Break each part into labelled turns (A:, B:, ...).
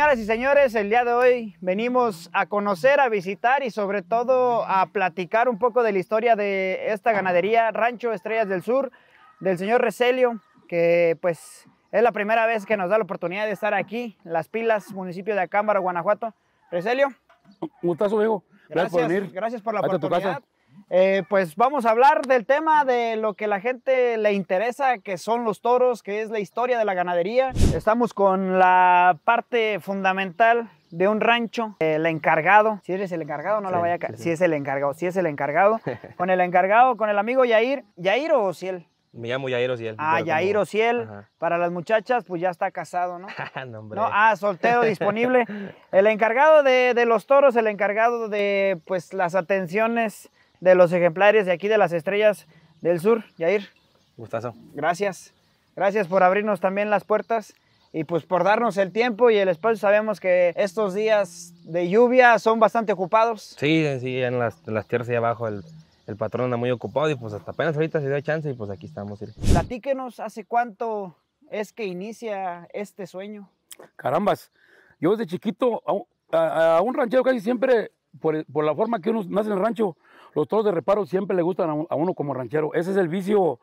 A: Señoras y señores, el día de hoy venimos a conocer, a visitar y sobre todo a platicar un poco de la historia de esta ganadería Rancho Estrellas del Sur del señor Recelio, que pues es la primera vez que nos da la oportunidad de estar aquí, Las Pilas, municipio de Acámbaro, Guanajuato. Recelio.
B: Gustazo, amigo. Gracias, gracias por venir. Gracias por la oportunidad.
A: Eh, pues vamos a hablar del tema de lo que la gente le interesa, que son los toros, que es la historia de la ganadería. Estamos con la parte fundamental de un rancho, el encargado, si eres el encargado no la vaya a si es el encargado, si es el encargado, con el encargado, con el amigo Yair, Yair o Ciel.
C: Me llamo Yair Ciel. Ah, Yair o
A: para las muchachas pues ya está casado, ¿no? Ah, no, no ah, soltero disponible. El encargado de, de los toros, el encargado de pues las atenciones de los ejemplares de aquí de las estrellas del sur, Jair Gustazo. Gracias. Gracias por abrirnos también las puertas y pues por darnos el tiempo y el espacio. Sabemos que estos días de lluvia son bastante ocupados.
C: Sí, sí, en las, tierras de abajo el, patrón anda muy ocupado y pues hasta
B: apenas ahorita se dio chance y pues aquí estamos.
A: Platíquenos, ¿hace cuánto es que inicia este sueño?
B: Carambas, yo desde chiquito a, un ranchero casi siempre, por, por, la forma que uno nace en el rancho, los toros de reparo siempre le gustan a uno como ranchero. Ese es el vicio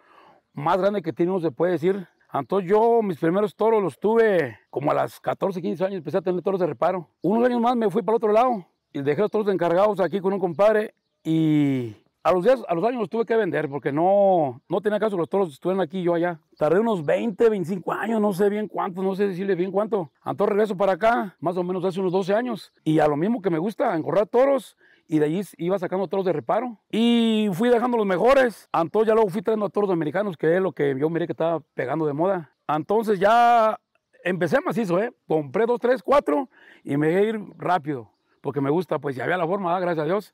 B: más grande que tiene uno, se puede decir. Entonces yo mis primeros toros los tuve como a las 14, 15 años, empecé a tener toros de reparo. Unos años más me fui para otro lado y dejé los toros encargados aquí con un compadre y a los, días, a los años los tuve que vender porque no, no tenía caso que los toros estuvieran aquí yo allá. Tardé unos 20, 25 años, no sé bien cuánto, no sé decirle bien cuánto. Entonces regreso para acá, más o menos hace unos 12 años. Y a lo mismo que me gusta, encorrar toros, y de allí iba sacando toros de reparo. Y fui dejando los mejores. Entonces ya luego fui trayendo toros americanos, que es lo que yo miré que estaba pegando de moda. Entonces ya empecé macizo, ¿eh? Compré dos, tres, cuatro y me dejé ir rápido, porque me gusta, pues ya había la forma, gracias a Dios.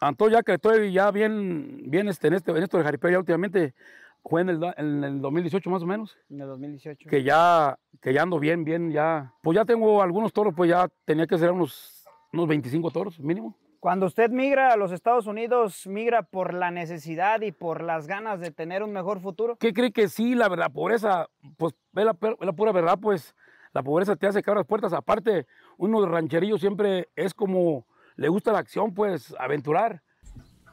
B: Entonces ya que estoy ya bien, bien este, en, este, esto de jaripeo, ya últimamente fue en el, en el, 2018 más o menos.
A: En el 2018. Que
B: ya, que ya ando bien, bien, ya. Pues ya tengo algunos toros, pues ya tenía que ser unos, unos 25 toros mínimo.
A: Cuando usted migra a los Estados Unidos, migra por la necesidad y por las ganas de tener un mejor futuro.
B: ¿Qué cree que sí? La, pobreza, pues es la, pura verdad, pues la pobreza te hace caer las puertas. Aparte, uno rancherillo siempre es como, le gusta la acción, pues aventurar.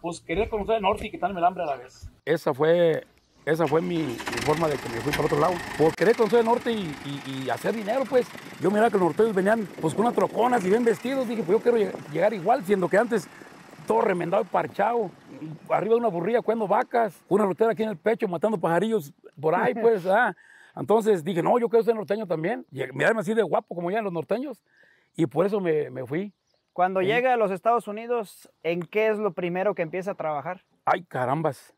B: Pues querer conocer el norte y quitarme el hambre a la vez. Esa fue esa fue mi, forma de que me fui para otro lado. Por querer conocer el norte y, hacer dinero, pues. Yo miraba que los norteños venían pues, con unas troconas y bien vestidos. Dije, pues yo quiero llegar igual, siendo que antes todo remendado y parchado. Arriba de una burrilla cuando vacas, una rotera aquí en el pecho matando pajarillos por ahí, pues. Ah. Entonces dije, no, yo quiero ser norteño también. Mirarme así de guapo como ya los norteños. Y por eso me, fui. Cuando llega a los Estados Unidos, ¿en qué es lo primero que empieza a trabajar? Ay, carambas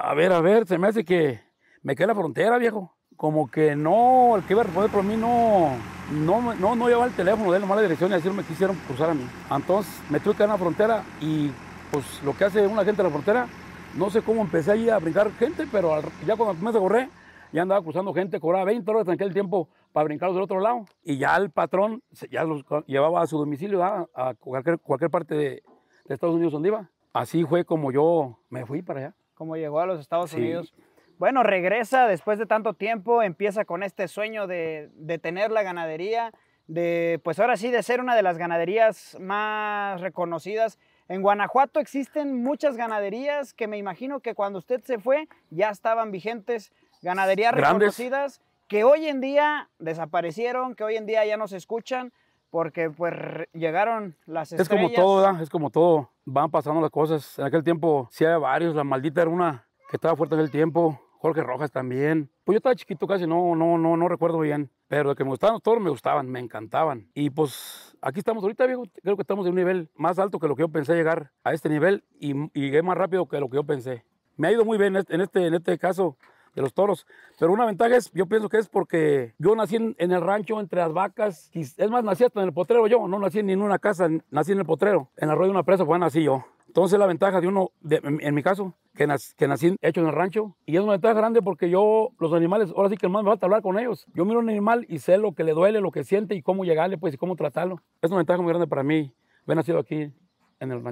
B: a ver, a ver, se me hace que me queda la frontera, viejo. Como que no, el que iba a responder por mí no, no, no, llevaba el teléfono de la mala dirección y así no me quisieron cruzar a mí. Entonces me tuve que en la frontera y pues lo que hace una gente de la frontera, no sé cómo empecé ahí a brincar gente, pero ya cuando me correr, ya andaba cruzando gente, cobraba 20 dólares en aquel tiempo para brincarlos del otro lado. Y ya el patrón ya los llevaba a su domicilio, a cualquier, parte de, de Estados Unidos donde iba. Así fue como yo me fui para allá
A: cómo llegó a los Estados Unidos. Bueno, regresa después de tanto tiempo, empieza con este sueño de, tener la ganadería, de pues ahora sí de ser una de las ganaderías más reconocidas. En Guanajuato existen muchas ganaderías que me imagino que cuando usted se fue ya estaban vigentes, ganaderías reconocidas que hoy en día desaparecieron, que hoy en día ya no se escuchan porque pues llegaron las estrellas. Es como todo,
B: es como todo, van pasando las cosas. En aquel tiempo sí había varios, la maldita era una que estaba fuerte en el tiempo, Jorge Rojas también. Pues yo estaba chiquito casi, no, no, no, no recuerdo bien. Pero de que me gustaban, todos me gustaban, me encantaban. Y pues aquí estamos ahorita, viejo. Creo que estamos en un nivel más alto que lo que yo pensé llegar a este nivel y, y llegué más rápido que lo que yo pensé. Me ha ido muy bien en este, en este, este caso de los toros. Pero una ventaja es, yo pienso que es porque yo nací en, el rancho entre las vacas. es más, nací hasta en el potrero yo. No nací ni en una casa, nací en el potrero. En la rueda de una presa, pues nací yo. Entonces la ventaja de uno, en, mi caso, que, nací, que nací hecho en el rancho, y es una ventaja grande porque yo, los animales, ahora sí que más me falta hablar con ellos. Yo miro un animal y sé lo que le duele, lo que siente y cómo llegarle, pues, y cómo tratarlo. Es una ventaja muy grande para mí, haber nacido aquí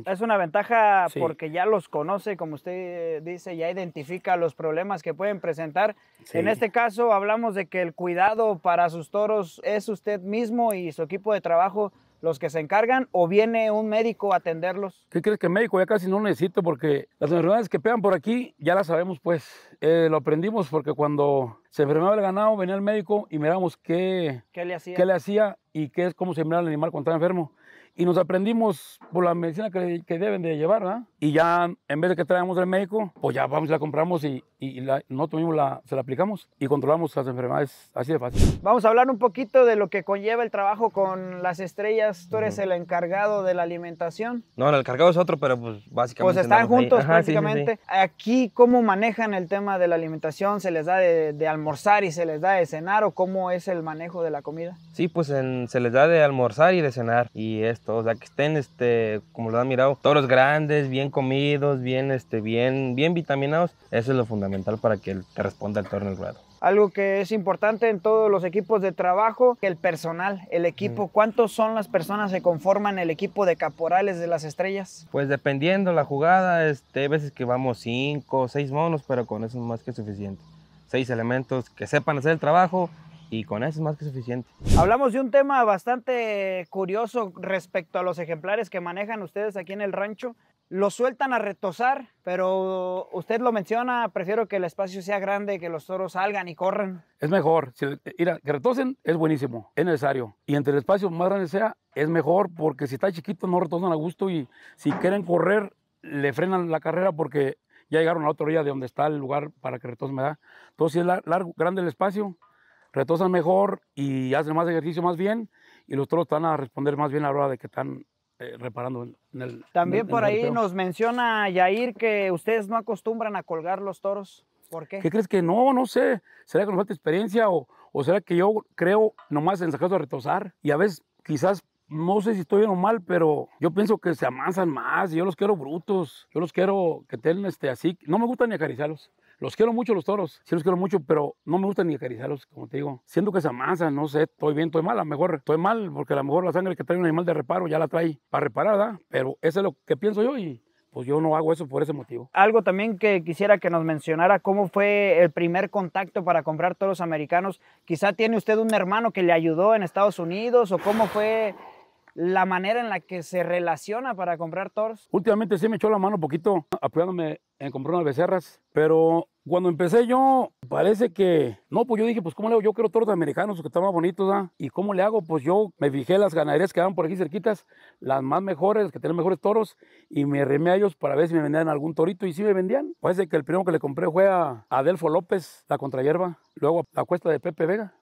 A: es una ventaja porque ya los conoce, como usted dice, ya identifica los problemas que pueden presentar. En este caso hablamos de que el cuidado para sus toros es usted mismo y su equipo de trabajo los que se encargan o viene un médico a atenderlos?
B: ¿Qué crees que médico? Ya casi no necesito porque las enfermedades que pegan por aquí ya las sabemos pues. Eh, lo aprendimos porque cuando se enfermaba el ganado venía el médico y mirábamos qué, le, hacía? Qué le hacía y qué es cómo se mira el animal cuando está enfermo y nos aprendimos por la medicina que, que deben de llevar, ¿verdad? Y ya en vez de que traemos del médico, pues ya vamos y la compramos y, y, la, nosotros mismos la, se la aplicamos y controlamos las enfermedades así de fácil.
A: Vamos a hablar un poquito de lo que conlleva el trabajo con las estrellas. Tú eres el encargado de la alimentación.
C: No, el encargado es otro, pero pues básicamente... Pues están juntos prácticamente.
A: Aquí, ¿cómo manejan el tema de la alimentación? ¿Se les da de, almorzar y se les da de cenar o cómo es el manejo de la comida?
C: Sí, pues se les da de almorzar y de cenar y esto todos, o sea, que estén, este, como lo han mirado, toros grandes, bien comidos, bien, este, bien, bien vitaminados, eso es lo fundamental para que te responda el toro en el ruedo.
A: Algo que es importante en todos los equipos de trabajo, el personal, el equipo. ¿Cuántos son las personas que conforman el equipo de caporales de las estrellas?
C: Pues dependiendo la jugada, este, hay veces que vamos cinco, seis monos, pero con eso es más que suficiente. Seis elementos que sepan hacer el trabajo, y con eso es más que suficiente.
A: Hablamos de un tema bastante curioso respecto a los ejemplares que manejan ustedes aquí en el rancho. Los sueltan a retosar, pero usted lo menciona, prefiero que el espacio sea grande, que los toros salgan y corran.
B: Es mejor. Si, que retosen es buenísimo, es necesario. Y entre el espacio más grande sea, es mejor, porque si está chiquito no retosan a gusto y si quieren correr, le frenan la carrera porque ya llegaron a otra orilla de donde está el lugar para que retosen, da Entonces, si es largo, grande el espacio, retosan mejor y hacen más ejercicio más bien y los toros están a responder más bien a la hora de que están eh, reparando en el... También por ahí nos
A: menciona Yair que ustedes no acostumbran a colgar los toros. ¿Por qué? ¿Qué crees
B: que no? No sé. ¿Será que nos falta experiencia o, o será que yo creo nomás en sacarlos a retosar? Y a veces quizás no sé si estoy bien o mal, pero yo pienso que se amansan más y yo los quiero brutos. Yo los quiero que estén este, así. No me gusta ni acariciarlos. Los quiero mucho los toros, sí los quiero mucho, pero no me gusta ni acariciarlos, como te digo. Siento que se amasan, no sé, estoy bien, estoy mal, a lo mejor estoy mal, porque a lo mejor la sangre que trae un animal de reparo ya la trae para reparada Pero eso es lo que pienso yo y pues yo no hago eso por ese motivo. Algo también que quisiera
A: que nos mencionara, ¿cómo fue el primer contacto para comprar toros americanos? Quizá tiene usted un hermano que le ayudó en Estados Unidos o cómo fue la manera en la que se relaciona para comprar toros.
B: Últimamente sí me echó la mano un poquito apoyándome en comprar unas becerras, pero cuando empecé yo, parece que, no, pues yo dije, pues cómo le hago, yo quiero toros americanos, que están más bonitos, ¿ah? ¿Y cómo le hago? Pues yo me fijé las ganaderías que daban por aquí cerquitas, las más mejores, que tenían mejores toros, y me remé a ellos para ver si me vendían algún torito, y sí me vendían. Parece que el primero que le compré fue a Adelfo López, la Contrayerba, luego a la cuesta de Pepe Vega,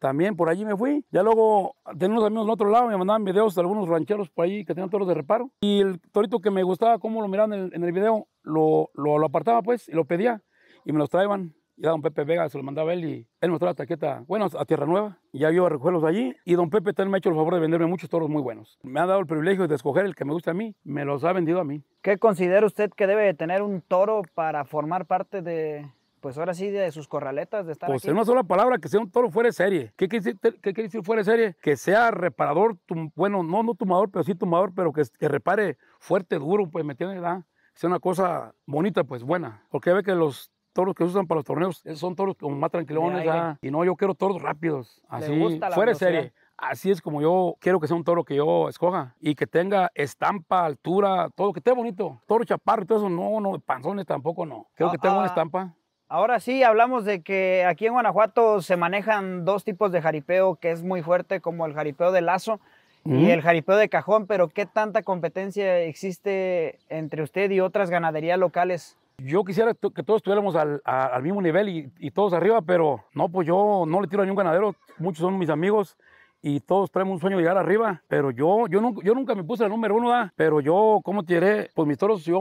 B: También por allí me fui. Ya luego tenía unos amigos en otro lado, me mandaban videos de algunos rancheros por allí que tenían toros de reparo. Y el torito que me gustaba, cómo lo miraban en el, video, lo, lo, lo apartaba pues y lo pedía y me los traían. Y don Pepe Vega se los mandaba él y él me la taqueta, bueno, a Tierra Nueva. Y ya iba a recogerlos allí y don Pepe también me ha hecho el favor de venderme muchos toros muy buenos. Me ha dado el privilegio de escoger el que me gusta a mí, me los ha vendido a mí. ¿Qué considera usted que debe tener un toro para
A: formar parte de, pues ahora sí, de sus corraletas de estar Pues en una sola
B: palabra, que sea un toro fuera de serie. ¿Qué quiere decir, fuera de serie? Que sea reparador, bueno, no, no tumador, pero sí tumador, pero que, que repare fuerte, duro, pues, ¿me tiene. edad ah, Que sea una cosa bonita, pues, buena. Porque ve que los toros que usan para los torneos, son toros como más tranquilones, ah, y no, yo quiero toros rápidos, así, fuera de serie. Así es como yo quiero que sea un toro que yo escoja y que tenga estampa, altura, todo, que esté bonito. Toro chaparro y todo eso, no, no, panzones tampoco, no. Quiero ah, que tenga una ah. estampa. Ahora sí, hablamos de que aquí en Guanajuato se manejan dos
A: tipos de jaripeo que es muy fuerte, como el jaripeo de lazo, y el jaripeo de cajón, pero ¿qué
B: tanta competencia existe entre usted y otras ganaderías locales? Yo quisiera que todos estuviéramos al, al mismo nivel y, y, todos arriba, pero no, pues yo no le tiro a ningún ganadero. Muchos son mis amigos y todos traemos un sueño de llegar arriba, pero yo, yo, nunca, yo nunca me puse el número uno, da, pero yo, ¿cómo tiré? Pues mis toros, yo,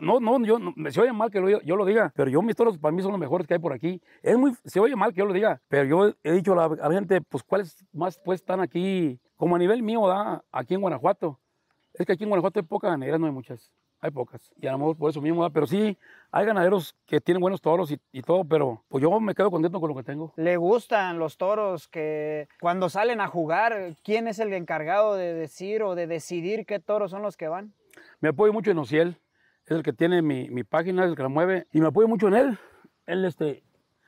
B: no, no, yo, se oye mal que lo, yo lo diga, pero yo mis toros para mí son los mejores que hay por aquí. Es muy, se oye mal que yo lo diga, pero yo he dicho a la, gente, pues cuáles más pues están aquí, como a nivel mío, da, aquí en Guanajuato. Es que aquí en Guanajuato hay pocas ganaderas, no hay muchas hay pocas. Y a lo mejor por eso mismo, pero sí, hay ganaderos que tienen buenos toros y, todo, pero pues yo me quedo contento con lo que tengo. Le gustan los toros
A: que cuando salen a jugar, ¿quién es el encargado de decir o de decidir qué toros son los que van?
B: Me apoyo mucho en Ociel, es el que tiene mi, página, es el que la mueve, y me apoyo mucho en él. Él, este,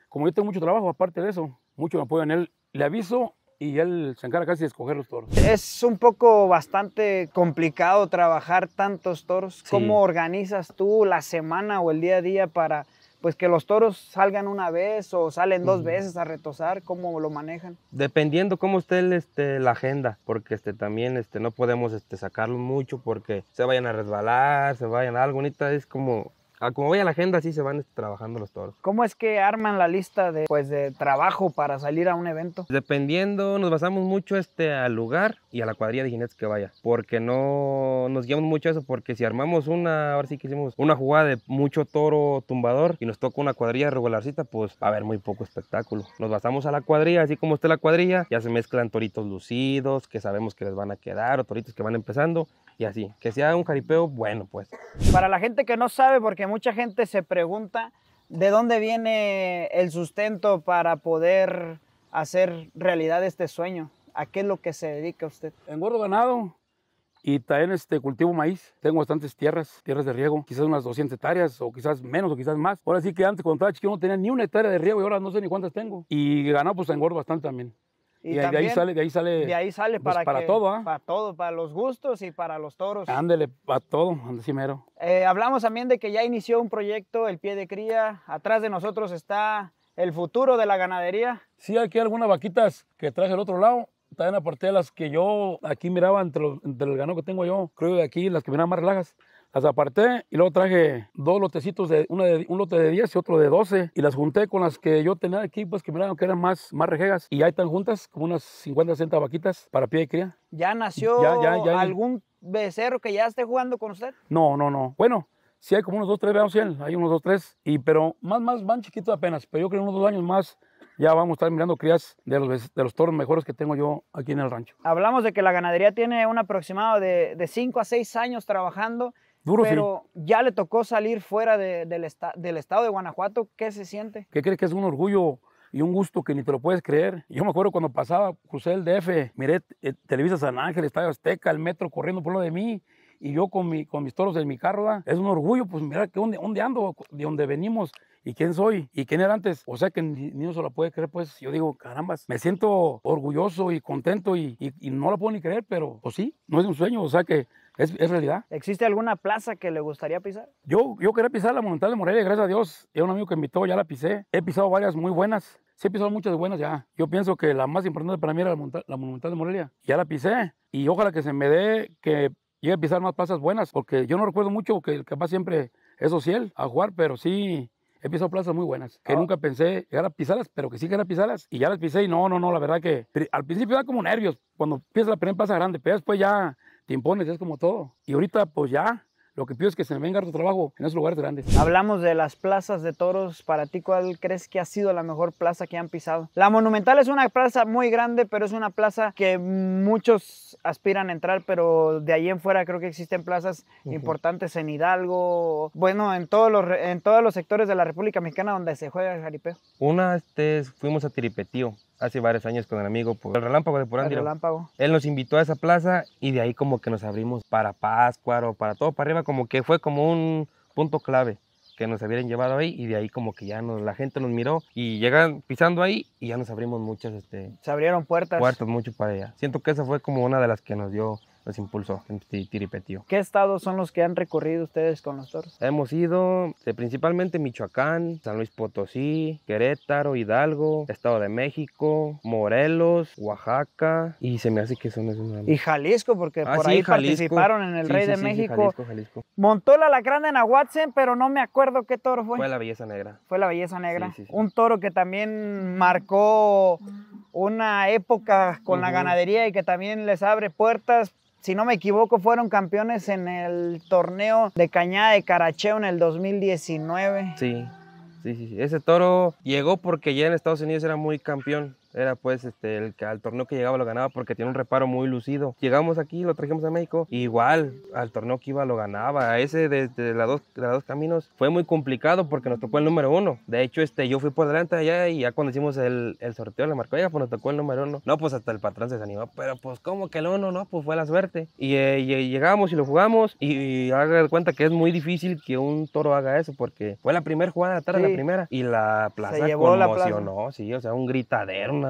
B: como yo tengo mucho trabajo aparte de eso, mucho me apoyo en él. Le aviso y él se encarga casi de escoger los toros. Es un poco bastante complicado
A: trabajar tantos toros. ¿Cómo organizas tú la semana o el día a día para pues que los toros salgan una vez o salen dos veces a retosar, ¿cómo lo manejan?
C: Dependiendo cómo esté este, la agenda, porque este, también este, no podemos este, sacarlo mucho porque se vayan a resbalar, se vayan a algo, es como Ah, como vaya la agenda, así se van este, trabajando los toros.
A: ¿Cómo es que arman la lista de, pues, de trabajo para salir a un evento?
C: Dependiendo, nos basamos mucho este, al lugar y a la cuadrilla de jinetes que vaya, porque no nos guiamos mucho a eso, porque si armamos una, ahora sí que hicimos una jugada de mucho toro tumbador y nos toca una cuadrilla regularcita, pues va a haber muy poco espectáculo. Nos basamos a la cuadrilla, así como esté la cuadrilla, ya se mezclan toritos lucidos, que sabemos que les van a quedar, o toritos que van empezando, y así, que sea un caripeo bueno, pues.
A: Para la gente que no sabe, porque mucha gente se pregunta de dónde viene el sustento para poder hacer realidad este sueño. ¿A qué es lo que se dedica usted? Engordo ganado
B: y también este, cultivo maíz. Tengo bastantes tierras, tierras de riego, quizás unas 200 hectáreas o quizás menos o quizás más. Ahora sí que antes cuando estaba chiquito no tenía ni una hectárea de riego y ahora no sé ni cuántas tengo. Y ganado pues engordo bastante también. Y, de ahí sale, ahí sale, pues, para, para todo, ¿ah?
A: Para para los gustos y para los toros.
B: Ándele, para todo, así mero.
A: Eh, hablamos también de que ya inició un proyecto, El Pie de Cría. Atrás de nosotros está el futuro de la ganadería.
B: Sí, aquí hay algunas vaquitas que traje del otro lado. También de las que yo aquí miraba entre, los, el ganado que tengo yo. Creo que aquí las que miraba más relajas. Las aparté y luego traje dos lotecitos, de, una de, un lote de 10 y otro de 12. Y las junté con las que yo tenía aquí, pues que miraron que eran más, más rejegas. Y ahí están juntas, como unas 50, 60 vaquitas para pie de cría.
A: ¿Ya nació algún becerro que ya esté jugando con usted?
B: No, no, no. Bueno, sí hay como unos dos, tres, veamos si hay unos dos, tres, y, pero más, más van chiquitos apenas, pero yo creo que unos dos años más ya vamos a estar mirando crías de los, de los toros mejores que tengo yo aquí en el rancho.
A: Hablamos de que la ganadería tiene un aproximado de 5 a 6 años trabajando pero ya le tocó salir fuera del, estado de Guanajuato. ¿Qué se siente?
B: ¿Qué crees que es un orgullo? y un gusto que ni te lo puedes creer. Yo me acuerdo cuando pasaba, crucé el DF, miré eh, Televisa San Ángel, Estadio Azteca, el metro corriendo por lo de mí. Y yo con, mi, con mis toros en mi carro, es un orgullo, pues mira que dónde ando, de dónde venimos, ¿Y quién soy? ¿Y quién era antes? O sea que ni, uno se lo puede creer, pues yo digo, carambas, me siento orgulloso y contento y, no lo puedo ni creer, pero pues sí, no es un sueño, o sea que es, realidad.
A: ¿Existe alguna plaza que le gustaría pisar?
B: Yo, yo quería pisar la Monumental de Morelia, gracias a Dios. Era un amigo que invitó, ya la pisé. He pisado varias muy buenas. Sí, he pisado muchas buenas ya. Yo pienso que la más importante para mí era la, Monumental de Morelia. Ya la pisé. Y ojalá que se me dé que llegue a pisar más plazas buenas, porque yo no recuerdo mucho que el que siempre es social a jugar, pero sí He pisado plazas muy buenas, que ah. nunca pensé que a pisadas, pero que sí que era pisadas, Y ya las pisé y no, no, no, la verdad que al principio da como nervios cuando pisas la primera plaza grande, pero después ya te impones, es como todo. Y ahorita pues ya, lo que pido es que se me venga tu trabajo en esos lugares grandes. Hablamos de las plazas
A: de toros. Para ti, ¿cuál crees que ha sido la mejor plaza que han pisado? La Monumental es una plaza muy grande, pero es una plaza que muchos aspiran a entrar, pero de ahí en fuera creo que existen plazas importantes en Hidalgo, bueno, en todos los en todos los sectores de la República Mexicana donde se juega el jaripeo.
C: Una este, fuimos a Tiripetío hace varios años con el amigo el relámpago de Purándiro. El relámpago. Él nos invitó a esa plaza y de ahí como que nos abrimos para Páscuaro, para todo para arriba, como que fue como un punto clave que nos habían llevado ahí y de ahí como que ya la gente nos miró y llegan pisando ahí y ya nos abrimos muchas este se
A: abrieron puertas puertas
C: mucho para allá siento que esa fue como una de las que nos dio los impulsó nos tiripetió.
A: ¿Qué estados son los que han recorrido ustedes con los toros?
C: Hemos ido principalmente Michoacán, San Luis Potosí, Querétaro, Hidalgo, Estado de México, Morelos, Oaxaca y se me hace que son esos. Y Jalisco, porque ah, por ahí participaron en el Rey de México. Jalisco, Jalisco.
A: Montó la lacrana en Aguatzen, pero no me acuerdo qué toro fue. Fue la
C: Belleza Negra.
A: Fue la Belleza Negra. Un toro que también marcó una época con la ganadería y que también les abre puertas si no me equivoco, fueron campeones en el torneo de Cañada de Caracheo en el 2019.
C: Sí, sí, sí. Ese toro llegó porque ya en Estados Unidos era muy campeón. Era pues este, el que al torneo que llegaba lo ganaba porque tiene un reparo muy lucido. Llegamos aquí, lo trajimos a México, igual al torneo que iba lo ganaba. ese de, las dos, dos caminos fue muy complicado porque nos tocó el número uno. De hecho, este, yo fui por delante allá y ya cuando hicimos el, el sorteo le marcó, ya pues nos tocó el número uno. No, pues hasta el patrón se desanimó, pero pues como que el uno, no, pues fue la suerte. Y, eh, eh, llegamos y lo jugamos y, y, haga cuenta que es muy difícil que un toro haga eso porque fue la primera jugada de la tarde, la primera. Y la plaza se llevó conmocionó, la plaza. sí, o sea, un gritadero,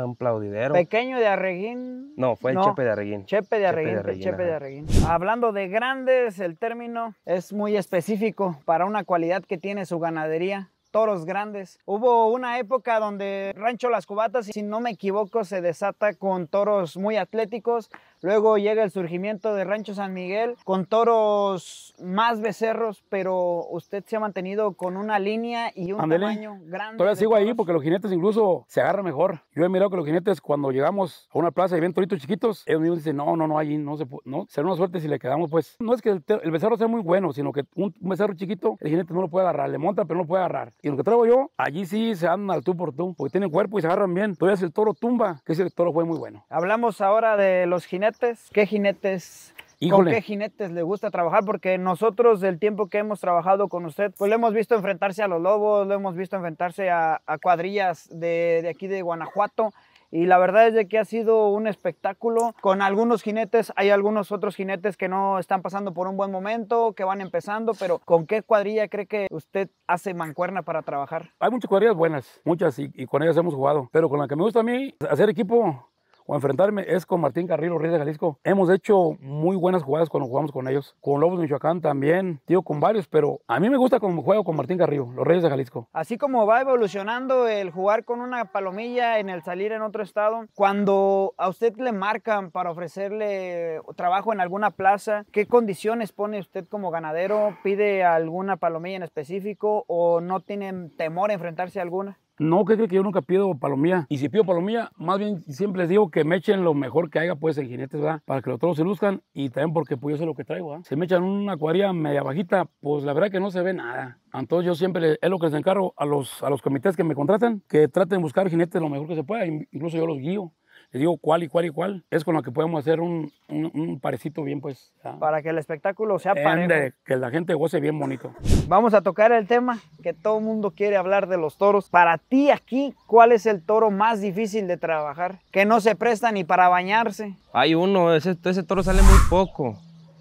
A: Pequeño de Arreguín. No, fue el Chepe de Arreguín. Chepe de Arreguín, Chepe de Hablando de grandes, el término es muy específico para una cualidad que tiene su ganadería toros grandes. Hubo una época donde Rancho Las Cubatas, si no me equivoco, se desata con toros muy atléticos, Luego llega el surgimiento de Rancho San Miguel con toros más becerros, pero usted se ha mantenido con una línea y un tamaño grande. Todavía sigo
B: ahí porque los jinetes incluso se agarran mejor. Yo he mirado que los jinetes cuando llegamos a una plaza y ven toritos chiquitos, ellos mismos dicen, no, no, no, allí no se puede, no, será una suerte si le quedamos pues. No es que el, becerro sea muy bueno, sino que un, becerro chiquito, el jinete no lo puede agarrar, le monta pero no puede agarrar. Y lo que traigo yo, allí sí se andan al tú por tú, porque tienen cuerpo y se agarran bien. Todavía es el toro tumba, que es el toro fue muy bueno.
A: Hablamos ahora de los jinetes qué jinetes ¿Con qué jinetes le gusta trabajar? Porque nosotros, el tiempo que hemos trabajado con usted, pues lo hemos visto enfrentarse a los lobos, lo hemos visto enfrentarse a, cuadrillas de, aquí de Guanajuato. Y la verdad es de que ha sido un espectáculo. Con algunos jinetes, hay algunos otros jinetes que no están pasando por un buen momento, que van empezando, pero ¿con qué cuadrilla cree que usted hace mancuerna para
B: trabajar? Hay muchas cuadrillas buenas, muchas, y, y con ellas hemos jugado. Pero con la que me gusta a mí, hacer equipo o enfrentarme es con Martín Carrillo, Reyes de Jalisco. Hemos hecho muy buenas jugadas cuando jugamos con ellos. Con Lobos Michoacán también, tío, con varios, pero a mí me gusta como juego con Martín Carrillo, los Reyes de Jalisco.
A: Así como va evolucionando el jugar con una palomilla en el salir en otro estado, cuando a usted le marcan para ofrecerle trabajo en alguna plaza, ¿qué condiciones pone usted como ganadero? ¿Pide alguna palomilla en específico o no tiene temor a enfrentarse a alguna?
B: No, que que yo nunca pido palomilla Y si pido palomilla más bien siempre les digo que me echen lo mejor que haga, pues, en jinetes, ¿verdad? Para que los otros se luzcan y también porque pues, yo sé lo que traigo, Se Si me echan una acuaria media bajita, pues la verdad que no se ve nada. Entonces yo siempre es lo que les encargo a los, a los comités que me contratan, que traten de buscar jinetes lo mejor que se pueda, incluso yo los guío digo cuál y cuál y cuál. Es con lo que podemos hacer un, un, parecito bien, pues. Para que el espectáculo
A: sea parejo.
B: que la gente goce bien bonito.
A: Vamos a tocar el tema que todo el mundo quiere hablar de los toros. Para ti aquí, ¿cuál es el toro más difícil de trabajar? Que no se presta ni para bañarse.
C: Hay uno, ese, ese toro sale muy poco.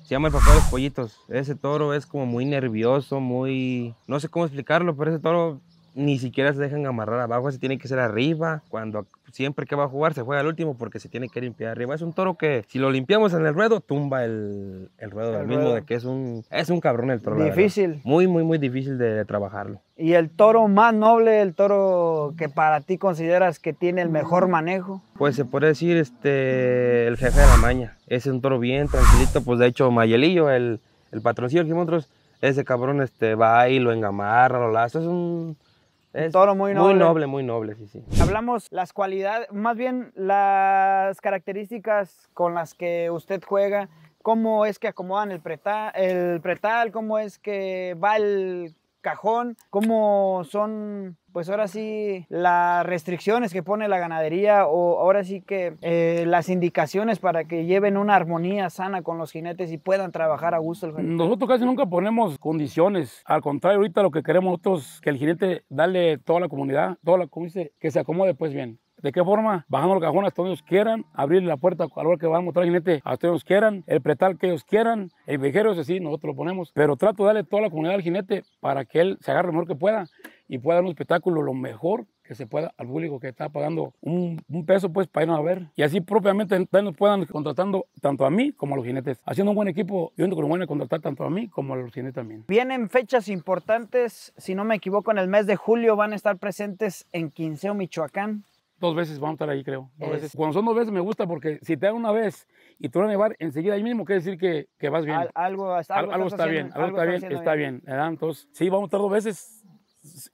C: Se llama el papá de los pollitos. Ese toro es como muy nervioso, muy... No sé cómo explicarlo, pero ese toro ni siquiera se dejan amarrar abajo, se tiene que ser arriba. Cuando siempre que va a jugar se juega el último porque se tiene que limpiar arriba. Es un toro que si lo limpiamos en el ruedo, tumba el, ruedo. del mismo de que es un, es un cabrón el toro. Difícil. Muy, muy, muy difícil de trabajarlo.
A: ¿Y el toro más noble, el toro que para ti consideras que tiene el mejor manejo?
C: Pues se puede decir este, el jefe de la maña. Es un toro bien tranquilito, pues de hecho Mayelillo, el, el patroncillo, el ese cabrón este, va y lo engamarra, lo lazo. Es un es toro muy noble. Muy noble, muy noble, sí, sí.
A: Hablamos las cualidades, más bien las características con las que usted juega, cómo es que acomodan el el pretal cómo es que va el cajón, cómo son, pues ahora sí, las restricciones que pone la ganadería o ahora sí que eh, las indicaciones para que lleven una armonía sana con los jinetes y puedan trabajar a gusto.
B: nosotros casi nunca ponemos condiciones, al contrario, ahorita lo que queremos nosotros que el jinete dale toda la comunidad, toda la, que se acomode pues bien. ¿De qué forma? Bajando los cajón hasta donde ellos quieran, abrir la puerta al lo que van a mostrar jinete hasta donde ellos quieran, el pretal que ellos quieran, el viajero ese sí, nosotros lo ponemos. Pero trato de darle toda la comunidad al jinete para que él se agarre lo mejor que pueda y pueda dar un espectáculo lo mejor que se pueda al público que está pagando un, peso pues para irnos a ver y así propiamente nos puedan contratando tanto a mí como a los jinetes haciendo un buen equipo yo un que nos van contratar tanto a mí como a los jinetes también vienen fechas importantes si no me equivoco en el mes de
A: julio van a estar presentes en Quinceo Michoacán
B: Dos veces vamos a estar ahí, creo. Dos veces. Cuando son dos veces me gusta porque si te dan una vez y te van a llevar enseguida ahí mismo, quiere decir que, que vas bien. algo, algo, está bien, algo está, bien, está bien. Entonces, sí, vamos a estar dos veces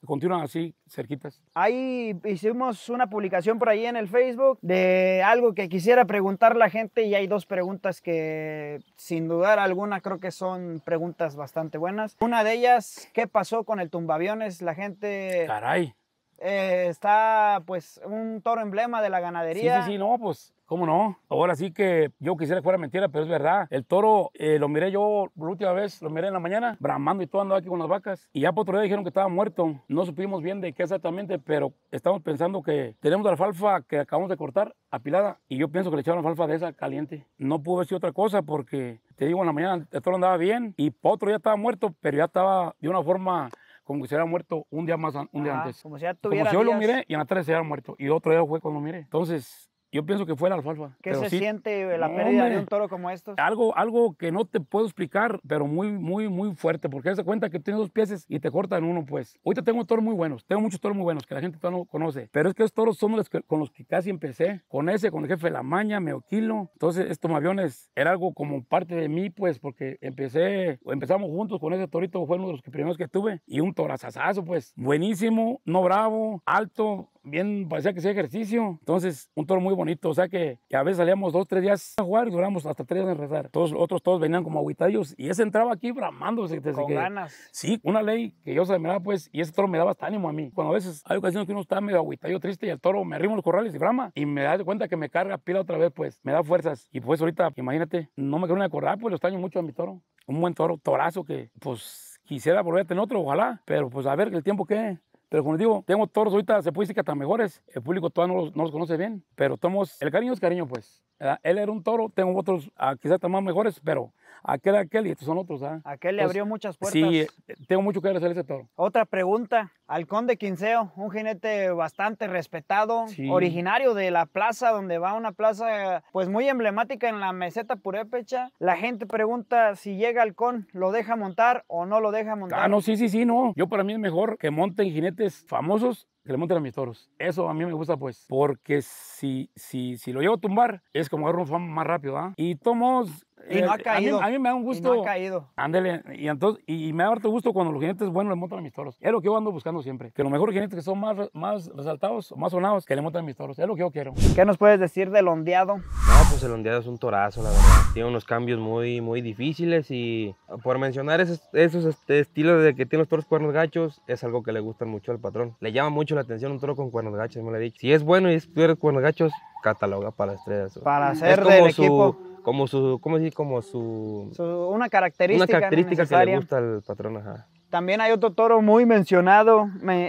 B: continúan así, cerquitas.
A: Ahí hicimos una publicación por ahí en el Facebook de algo que quisiera preguntar la gente y hay dos preguntas que sin dudar alguna creo que son preguntas bastante buenas. Una de ellas, ¿qué pasó con el tumbaviones? La gente... Caray. Eh, está pues un toro emblema de la ganadería. Sí, sí,
B: no, pues ¿Cómo no? Ahora sí que yo quisiera que fuera mentira, pero es verdad. El toro eh, lo miré yo la última vez, lo miré en la mañana, bramando y todo andando aquí con las vacas. Y ya por otro día dijeron que estaba muerto. No supimos bien de qué exactamente, pero estamos pensando que tenemos la alfalfa que acabamos de cortar apilada. Y yo pienso que le echaron alfalfa de esa caliente. No pudo decir otra cosa porque, te digo, en la mañana el toro andaba bien y por otro ya estaba muerto, pero ya estaba de una forma como si se hubiera muerto un día más, un día antes. Como si tuviera yo lo miré y en la tarde se hubiera muerto. Y otro día fue cuando lo miré. Entonces, yo pienso que fue la alfalfa. ¿Qué se siente eh, la pérdida de un
A: toro como estos?
B: Algo, algo que no te puedo explicar, pero muy, muy, muy fuerte, porque se cuenta que tienes dos piezas y te cortan uno, pues. Ahorita tengo toros muy buenos, tengo muchos toros muy buenos que la gente todavía no conoce, pero es que esos toros son los con los que casi empecé, con ese, con el jefe de la maña, oquilo. Entonces, estos aviones era algo como parte de mí, pues, porque empecé, empezamos juntos con ese torito, fue uno de los primeros que tuve, y un torazazazo, pues, buenísimo, no bravo, alto, bien parecía que hacía ejercicio. Entonces, un toro muy bonito. O sea que, a veces salíamos dos, tres días a jugar y duramos hasta tres días en rezar. Todos los otros todos venían como aguitadillos y ese entraba aquí bramándose. Con ganas. Sí, una ley que yo se daba pues y ese toro me daba hasta ánimo a mí. Cuando a veces hay ocasiones que uno está medio aguitadillo, triste y el toro me arrima los corrales y brama y me da cuenta que me carga pila otra vez pues. Me da fuerzas. Y pues ahorita, imagínate, no me quiero ni acordar pues lo extraño mucho a mi toro. Un buen toro, torazo que pues quisiera volver a tener otro, ojalá. Pero pues a ver el tiempo que pero como les digo, tengo toros ahorita, se puede decir que hasta mejores. El público todavía no los, conoce bien, pero estamos, el cariño es cariño, pues. Ah, él era un toro, tengo otros ah, quizás quizás más mejores, pero aquel, aquel y estos son otros. ¿ah? Aquel le abrió muchas puertas. Sí, eh, tengo mucho que agradecer a ese toro. Otra pregunta, al conde
A: Quinceo, un jinete bastante respetado, originario de la plaza donde va una plaza pues muy emblemática en la meseta purépecha. La gente pregunta si llega al ¿lo deja montar o no lo deja montar? Ah, no,
B: sí, sí, sí, no. Yo para mí es mejor que monten jinetes famosos que le monten a mis toros. Eso a mí me gusta, pues, porque si, si, si lo llevo a tumbar, es como agarrar un fama más rápido, ¿ah? Y tomos y no ha eh, caído. A mí, me da un gusto. Y caído. Ándele. Y, entonces, y, me da harto gusto cuando los jinetes buenos le montan a mis toros. Es lo que yo ando buscando siempre. Que los mejores jinetes que son más, más resaltados, más sonados, que le montan a mis toros. Es lo que yo quiero. ¿Qué nos puedes decir del ondeado? No,
C: pues el ondeado es un torazo, la verdad. Tiene unos cambios muy, muy difíciles y por mencionar esos, esos este, estilos de que tiene los toros cuernos gachos, es algo que le gustan mucho al patrón. Le llama mucho la atención un toro con cuernos gachos, me lo he dicho. Si es bueno y es cuernos gachos, cataloga para estrellas. Para ser del equipo como su, ¿cómo decir? Como su,
A: una característica, una característica que le gusta
C: al patrón, ajá.
A: También hay otro toro muy mencionado,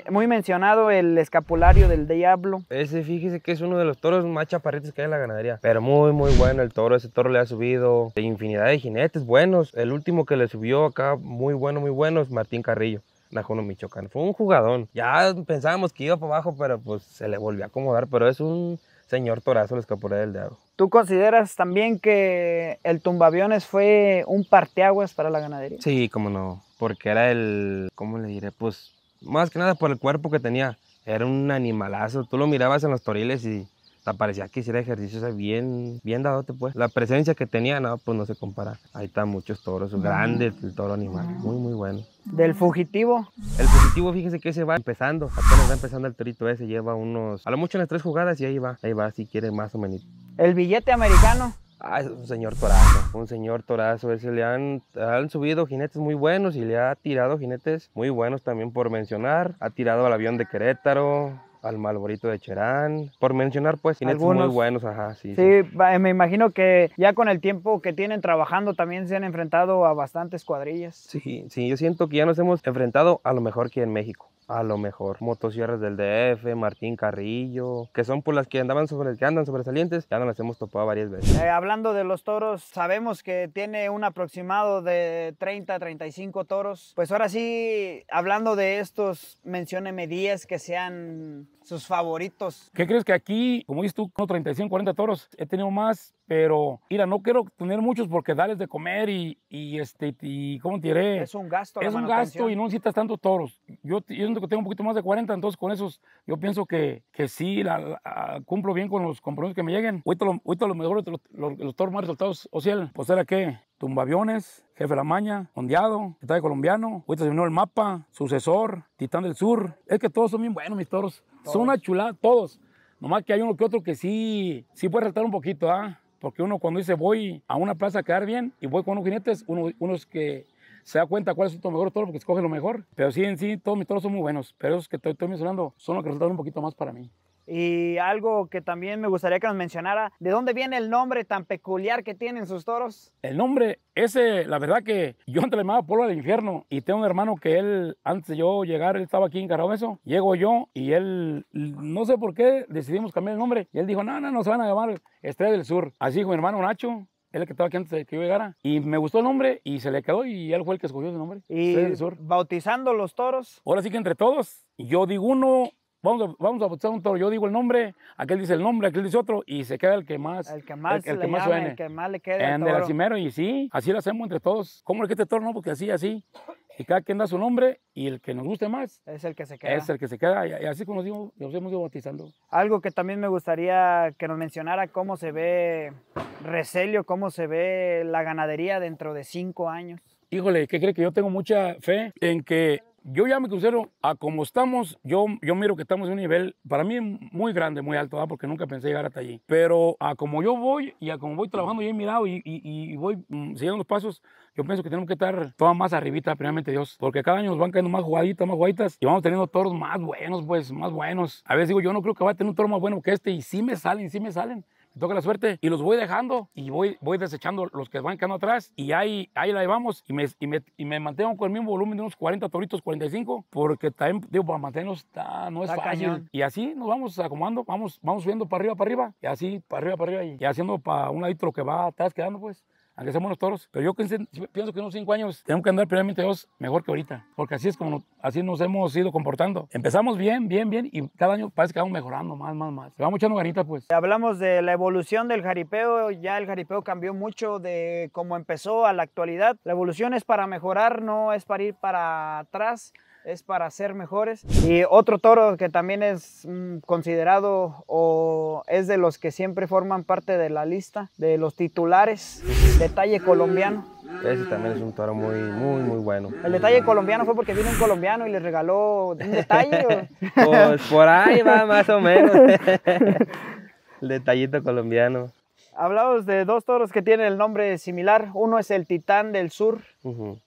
A: muy mencionado, el escapulario del diablo.
C: Ese, fíjese que es uno de los toros más chaparritos que hay en la ganadería. Pero muy, muy bueno el toro. Ese toro le ha subido de infinidad de jinetes buenos. El último que le subió acá, muy bueno, muy bueno, es Martín Carrillo. Najuno Michoacán. Fue un jugadón. Ya pensábamos que iba para abajo, pero pues se le volvió a acomodar. Pero es un Señor Torazo le escapó del dedo.
A: ¿Tú consideras también que el tumbaviones fue un parteaguas para la ganadería?
C: Sí, cómo no, porque era el, ¿cómo le diré? Pues más que nada por el cuerpo que tenía. Era un animalazo, tú lo mirabas en los toriles y o parecía que hiciera ejercicio, bien, bien dadote, pues. La presencia que tenía, no, pues no se compara. Ahí están muchos toros, grandes, el toro animal, muy, muy bueno. ¿Del fugitivo? El fugitivo, fíjense que se va empezando, apenas va empezando el torito ese, lleva unos, a lo mucho unas tres jugadas y ahí va, ahí va, si quiere más o menos.
A: ¿El billete americano?
C: Ah, es un señor torazo, un señor torazo. Ese le han, han, subido jinetes muy buenos y le ha tirado jinetes muy buenos también por mencionar. Ha tirado al avión de Querétaro, al Malborito de Cherán, por mencionar pues tienes muy buenos, ajá, sí, sí. Sí,
A: eh, me imagino que ya con el tiempo que tienen trabajando también se han enfrentado a bastantes cuadrillas.
C: Sí, sí, yo siento que ya nos hemos enfrentado a lo mejor que en México. A lo mejor. Motosierras del DF, Martín Carrillo, que son por las que andaban sobre, que andan sobresalientes, ya nos las hemos topado varias veces. Eh,
A: hablando de los toros, sabemos que tiene un aproximado de 30 a 35 toros. Pues ahora sí, hablando de estos, mencióneme 10 que sean sus favoritos.
B: ¿Qué crees que aquí, como dices tú, con 35, 40 toros, he tenido más pero, mira, no quiero tener muchos porque darles de comer y, este, y, ¿cómo te diré? Es un gasto. Es un gasto y no necesitas tantos toros. Yo, yo tengo un poquito más de 40, entonces con esos yo pienso que, que sí, la, ah, cumplo bien con los compromisos que me lleguen. Ahorita, lo, los mejores, los, toros más resultados, oh, o sea, pues era que Tumbaviones, Jefe de la Maña, Ondeado, de Colombiano, ahorita se vino el mapa, Sucesor, Titán del Sur. Es que todos son bien buenos, mis toros. Son una chulada, todos. Nomás que hay uno que otro que sí, sí puede resaltar un poquito, ¿ah? Porque uno cuando dice voy a una plaza a quedar bien y voy con unos jinetes, uno, es que se da cuenta cuál es tu mejor toro porque escoge lo mejor. Pero sí, en sí, todos mis toros son muy buenos. Pero esos que te estoy mencionando son los que resultan un poquito más para mí. Y algo que también me gustaría que nos mencionara, ¿de
A: dónde viene el nombre tan peculiar que tienen sus toros?
B: El nombre, ese, la verdad que yo antes le llamaba Polo del Infierno y tengo un hermano que él, antes de yo llegar, él estaba aquí en eso, llego yo y él, no sé por qué, decidimos cambiar el nombre. Y él dijo, no, no, no se van a llamar Estrella del Sur. Así dijo mi hermano Nacho, él que estaba aquí antes de que yo llegara. Y me gustó el nombre y se le quedó y él fue el que escogió ese nombre. Estrella del Sur. bautizando los toros. Ahora sí que entre todos, yo digo uno, Vamos a, vamos bautizar un toro. Yo digo el nombre, aquel dice el nombre, aquel dice otro, y se queda el que más. El que más, el, le que suene. El que
A: más le quede. En el
B: cimero, y sí, así lo hacemos entre todos. ¿Cómo le que este toro? No, porque así, así. Y cada quien da su nombre y el que nos guste más.
A: Es el que se queda. Es el
B: que se queda. Y así como nos, hemos ido bautizando.
A: Algo que también me gustaría que nos mencionara cómo se ve Reselio, cómo se ve la ganadería dentro de cinco años.
B: Híjole, ¿qué cree que yo tengo mucha fe en que yo ya me crucero, a como estamos, yo, yo miro que estamos en un nivel, para mí muy grande, muy alto, ¿verdad? porque nunca pensé llegar hasta allí. Pero a como yo voy y a como voy trabajando, yo he mirado y, y, voy mm, siguiendo los pasos, yo pienso que tenemos que estar toda más arribita, primeramente Dios, porque cada año nos van cayendo más jugaditas, más jugaditas y vamos teniendo toros más buenos, pues, más buenos. A veces digo, yo no creo que vaya a tener un toro más bueno que este y sí me salen, sí me salen toca la suerte y los voy dejando y voy, voy desechando los que van quedando atrás y ahí, ahí la llevamos y me, y me, y me mantengo con el mismo volumen de unos 40 toritos, 45, porque también, digo, para mantenernos está, no es fácil. Y así nos vamos acomodando, vamos, vamos subiendo para arriba, para arriba y así, para arriba, para arriba y, haciendo para un ladito lo que va atrás quedando, pues que somos los toros. Pero yo pienso que en unos cinco años tenemos que andar primeramente dos mejor que ahorita, porque así es como nos, así nos hemos ido comportando. Empezamos bien, bien, bien, y cada año parece que vamos mejorando más, más, más.
A: Le vamos echando ganita pues. Hablamos de la evolución del jaripeo, ya el jaripeo cambió mucho de cómo empezó a la actualidad. La evolución es para mejorar, no es para ir para atrás es para ser mejores. Y otro toro que también es mm, considerado o es de los que siempre forman parte de la lista de los titulares, detalle colombiano.
C: Ese también es un toro muy, muy, muy bueno. El
A: detalle colombiano fue porque vino un colombiano y le regaló un detalle.
C: pues por ahí va más o menos. El detallito colombiano.
A: Hablamos de dos toros que tienen el nombre similar. Uno es el Titán del Sur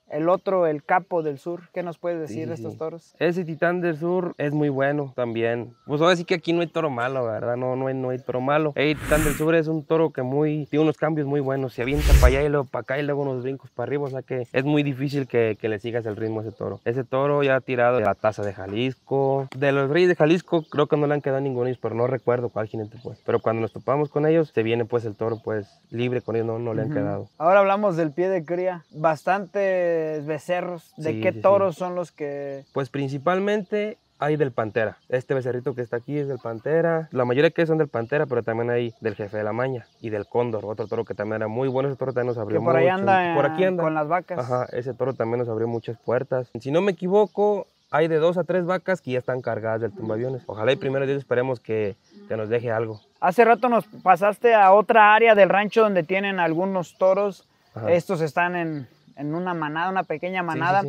A: el otro, el capo del sur, ¿qué nos puedes decir de estos toros?
C: Ese titán del sur es muy bueno también. Pues a decir que aquí no hay toro malo, ¿verdad? No, no hay, no hay toro malo. El titán del sur es un toro que muy, tiene unos cambios muy buenos. Se avienta para allá y luego para acá y luego unos brincos para arriba. O sea que es muy difícil que, le sigas el ritmo a ese toro. Ese toro ya ha tirado de la taza de Jalisco. De los reyes de Jalisco creo que no le han quedado ninguno, pero no recuerdo cuál jinete fue. Pero cuando nos topamos con ellos, se viene pues el toro pues libre con ellos, no, no le han quedado.
A: Ahora hablamos del pie de cría. Bastante ¿Cuántos becerros. ¿De qué toros son los que...?
C: Pues principalmente hay del Pantera. Este becerrito que está aquí es del Pantera. La mayoría que son del Pantera, pero también hay del Jefe de la Maña y del Cóndor, otro toro que también era muy bueno. Ese toro también nos abrió que por Ahí anda, aquí
A: Con las vacas. Ajá,
C: ese toro también nos abrió muchas puertas. Si no me equivoco, hay de dos a tres vacas que ya están cargadas del tumbaviones. Ojalá y primero Dios esperemos que, nos deje algo.
A: Hace rato nos pasaste a otra área del rancho donde tienen algunos toros. Estos están en en una manada, una pequeña manada,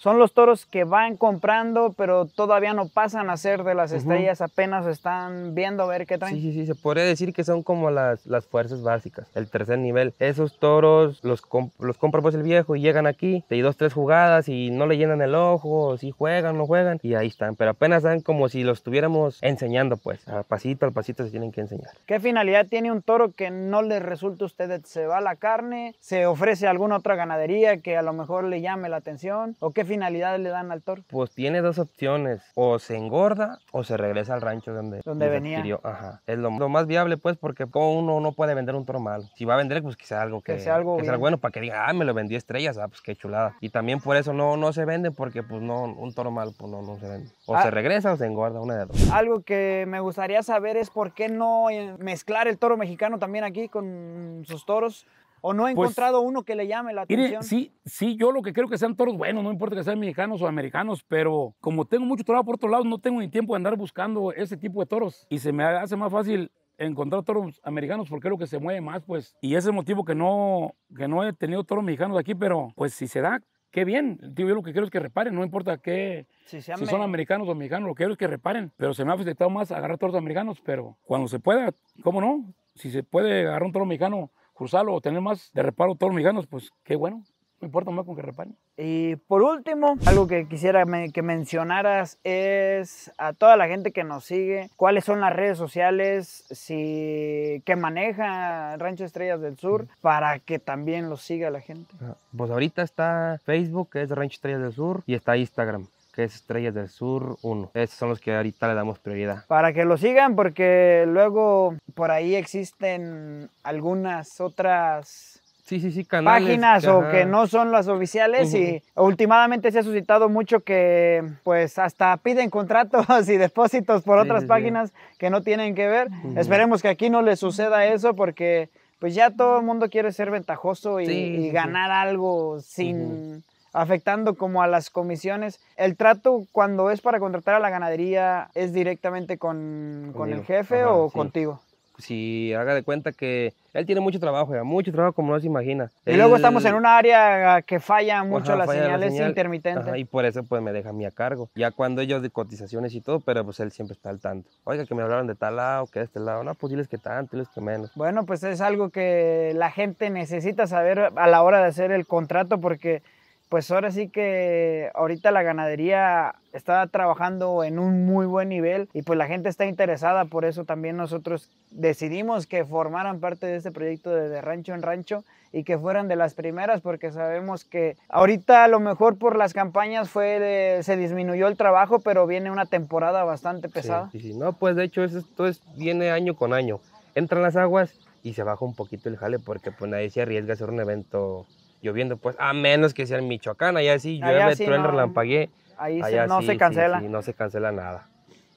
A: son los toros que van comprando, pero todavía no pasan a ser de las estrellas, apenas están viendo a ver qué traen. Sí, sí,
C: sí, se podría decir que son como las, las fuerzas básicas, el tercer nivel. Esos toros los, los compra pues el viejo y llegan aquí, de dos, tres jugadas y no le llenan el ojo, si juegan, no juegan, y ahí están. Pero apenas dan como si los estuviéramos enseñando, pues, a pasito al pasito se tienen que enseñar.
A: ¿Qué finalidad tiene un toro que no le resulta a usted? ¿Se va la carne? ¿Se ofrece alguna otra ganadería que a lo mejor le llame la atención? ¿O qué finalidades le dan al toro?
C: Pues tiene dos opciones, o se engorda o se regresa al rancho donde, donde venía. Ajá. Es lo, más viable pues porque como uno no puede vender un toro mal. Si va a vender pues quizá algo que, sea algo bueno para que diga, ah, me lo vendí estrellas, ah, pues qué chulada. Y también por eso no, no se vende porque pues no, un toro mal pues no, no se vende. O ah. se regresa o se engorda,
B: una de dos.
A: Algo que me gustaría saber es por qué no eh, mezclar el toro mexicano también aquí con sus toros. ¿O no he pues encontrado uno que le llame la atención? sí,
B: sí, yo lo que creo que sean toros buenos, no importa que sean mexicanos o americanos, pero como tengo mucho trabajo por otro lado, no tengo ni tiempo de andar buscando ese tipo de toros. Y se me hace más fácil encontrar toros americanos porque es lo que se mueve más, pues. Y ese es el motivo que no, que no he tenido toros mexicanos aquí, pero pues si se da, qué bien. yo lo que quiero es que reparen, no importa que si, son americanos o mexicanos, lo que quiero es que reparen. Pero se me ha afectado más agarrar toros americanos, pero cuando se pueda, ¿cómo no? Si se puede agarrar un toro mexicano, cruzarlo o tener más de reparo todos mis ganos pues qué bueno. No importa más con que reparen. Y por último, algo que quisiera que mencionaras es a toda
A: la gente que nos sigue, cuáles son las redes sociales si, que maneja Rancho Estrellas del Sur para que también lo siga la gente.
C: Ah, pues ahorita está Facebook, que es Rancho Estrellas del Sur, y está Instagram que es Estrellas del Sur 1. Esos son los que ahorita le damos prioridad.
A: Para que lo sigan, porque luego por ahí existen algunas otras Sí, sí, sí, páginas o que no son las oficiales y últimamente se ha suscitado mucho que pues hasta piden contratos y depósitos por otras páginas que no tienen que ver. Esperemos que aquí no les suceda eso porque pues ya todo el mundo quiere ser ventajoso y, ganar algo sin afectando como a las comisiones. El trato cuando es para contratar a la ganadería es directamente con, con el jefe o contigo.
C: Si haga de cuenta que él tiene mucho trabajo, ya, mucho trabajo como no se imagina. Y luego estamos en
A: un área que falla mucho
C: las señales la señal. intermitentes. y por eso pues me deja a mí a cargo. Ya cuando ellos de cotizaciones y todo, pero pues él siempre está al tanto. Oiga, que me hablaron de tal lado, que de este lado. No, pues diles que tanto, diles que menos.
A: Bueno, pues es algo que la gente necesita saber a la hora de hacer el contrato porque pues ahora sí que ahorita la ganadería está trabajando en un muy buen nivel y pues la gente está interesada, por eso también nosotros decidimos que formaran parte de este proyecto de, rancho en rancho y que fueran de las primeras porque sabemos que ahorita a lo mejor por las campañas fue se disminuyó el trabajo, pero viene una temporada bastante pesada. Sí,
C: sí, no, pues de hecho esto es, viene año con año. Entran las aguas y se baja un poquito el jale porque pues nadie se arriesga a hacer un evento lloviendo, pues, a menos que sea en Michoacán, allá sí llueve, trueno, relampagué. Ahí no se cancela. no se cancela nada.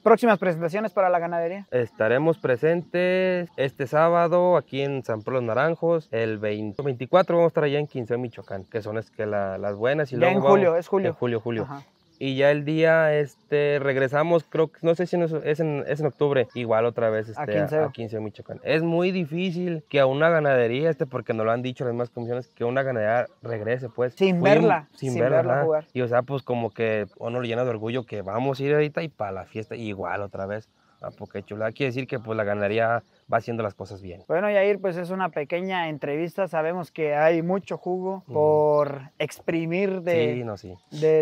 A: Próximas presentaciones para la ganadería.
C: Estaremos presentes este sábado aquí en San Pedro Los Naranjos. El 24 vamos a estar allá en Quince, Michoacán, que son es que las buenas. Y luego en julio, es julio. julio, julio y ya el día este regresamos, creo que no sé si es, en, octubre, igual otra vez este, a, 15. de Michoacán. Es muy difícil que a una ganadería, este, porque nos lo han dicho las demás comisiones, que una ganadería regrese, pues. Sin verla. Sin, verla, jugar. Y o sea, pues como que uno le llena de orgullo que vamos a ir ahorita y para la fiesta, igual otra vez porque chula. Quiere decir que pues la ganadería va haciendo las cosas bien.
A: Bueno, Yair, pues es una pequeña entrevista. Sabemos que hay mucho jugo por exprimir de,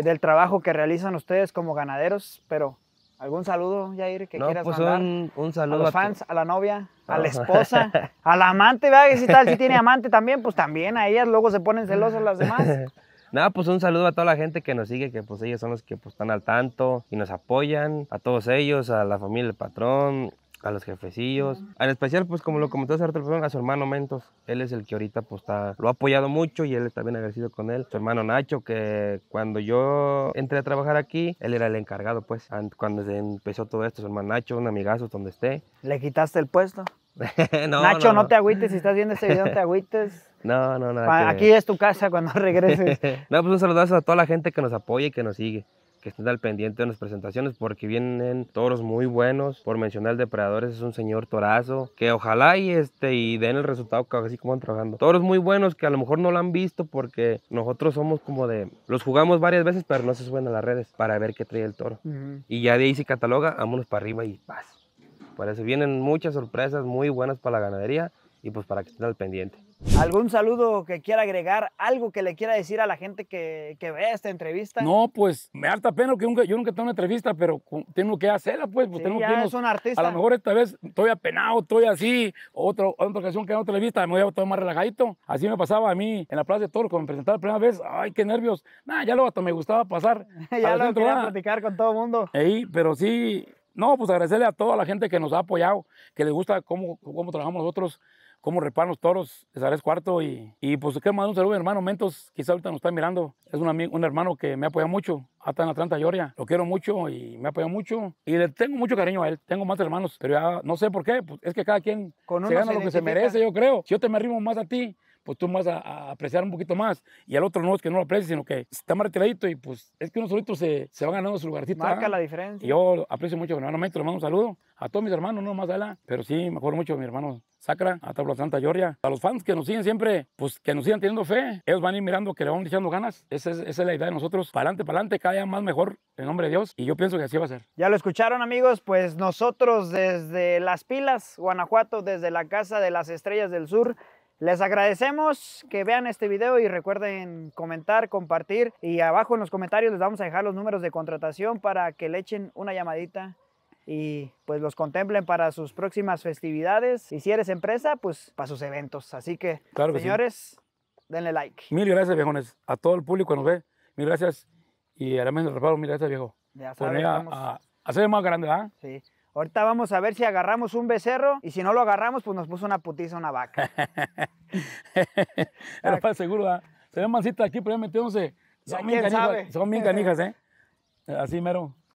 A: del trabajo que realizan ustedes como ganaderos, pero ¿Algún saludo, Yair que quieras pues, Un,
C: saludo. A los fans,
A: a, la novia, a la esposa, a la amante, si tal, si tiene amante también, pues también a ellas luego se ponen celosos las demás.
C: Nada, pues un saludo a toda la gente que nos sigue, que pues ellos son los que pues están al tanto y nos apoyan. A todos ellos, a la familia del patrón, a los jefecillos. En especial, pues como lo comentó hace rato a su hermano Mentos. Él es el que ahorita pues está, lo ha apoyado mucho y él está bien agradecido con él. Su hermano Nacho, que cuando yo entré a trabajar aquí, él era el encargado, pues. Cuando se empezó todo esto, su hermano Nacho, un amigazo donde esté.
A: ¿Le quitaste el puesto?
C: no, Nacho, no, no, te
A: agüites, si estás viendo este video, no te agüites.
C: No, no, no. Ah, aquí es
A: tu casa cuando regreses.
C: no, pues un saludo a toda la gente que nos apoya y que nos sigue que estén al pendiente de las presentaciones porque vienen toros muy buenos. Por mencionar el depredadores es un señor torazo que ojalá y este y den el resultado que así como van trabajando. Toros muy buenos que a lo mejor no lo han visto porque nosotros somos como de los jugamos varias veces pero no se suben a las redes para ver qué trae el toro. Y ya de ahí se cataloga, vámonos para arriba y paz. Por eso vienen muchas sorpresas muy buenas para la ganadería y pues para
B: que estén al pendiente.
A: ¿Algún saludo que quiera agregar? ¿Algo que le quiera decir a la gente que, que vea esta entrevista? No,
B: pues me harta pena que nunca, yo nunca tengo una entrevista, pero tengo que hacerla, pues. pues tengo ya que es un artista. A lo mejor esta vez estoy apenado, estoy así. Otro, otra ocasión que en otra entrevista me voy a estar más relajadito. Así me pasaba a mí en la Plaza de Toro cuando me presentaba la primera vez. ¡Ay, qué nervios! Nada, ya lo hasta me gustaba pasar. ya lo centro, platicar
A: con todo el mundo.
B: Ey, pero sí, no, pues agradecerle a toda la gente que nos ha apoyado, que les gusta cómo, cómo trabajamos nosotros cómo reparan los toros de Cuarto. Y, y pues quiero mandar un saludo hermano Mentos, quizá ahorita nos está mirando. Es un, amigo, un hermano que me apoya mucho, hasta en Atlanta, Georgia. Lo quiero mucho y me apoya mucho. Y le tengo mucho cariño a él. Tengo más hermanos, pero ya no sé por qué. Pues, es que cada quien se gana lo que se merece, yo creo. Si yo te me arrimo más a ti, pues tú vas a, apreciar un poquito más. Y al otro no es que no lo aprecie, sino que está más retiradito y pues es que uno solito se, se va ganando su lugarcito. Marca la diferencia. yo aprecio mucho hermano le mando un saludo a todos mis hermanos, no más allá, pero sí, me mucho mi hermano Sacra, a Tabla Santa Georgia. A los fans que nos siguen siempre, pues que nos sigan teniendo fe. Ellos van a ir mirando que le vamos echando ganas. Esa es, esa es la idea de nosotros. Para adelante, para adelante, cada día más mejor, en nombre de Dios. Y yo pienso que así va a ser.
A: Ya lo escucharon, amigos. Pues nosotros desde Las Pilas, Guanajuato, desde la Casa de las Estrellas del Sur, les agradecemos que vean este video y recuerden comentar, compartir y abajo en los comentarios les vamos a dejar los números de contratación para que le echen una llamadita y pues los contemplen para sus próximas festividades y si eres empresa pues para sus eventos. Así que, señores, denle like.
B: Mil gracias viejones, a todo el público que nos ve, mil gracias y a la reparo, mil gracias viejo. Ya sabes, a, más grande, ¿ah?
A: Sí. Ahorita vamos a ver si agarramos un becerro y si no lo agarramos, pues nos puso una putiza una vaca.
B: Era para seguro, Se ven mancitas aquí, pero ya Son bien canijas, son bien canijas, ¿eh? Así mero.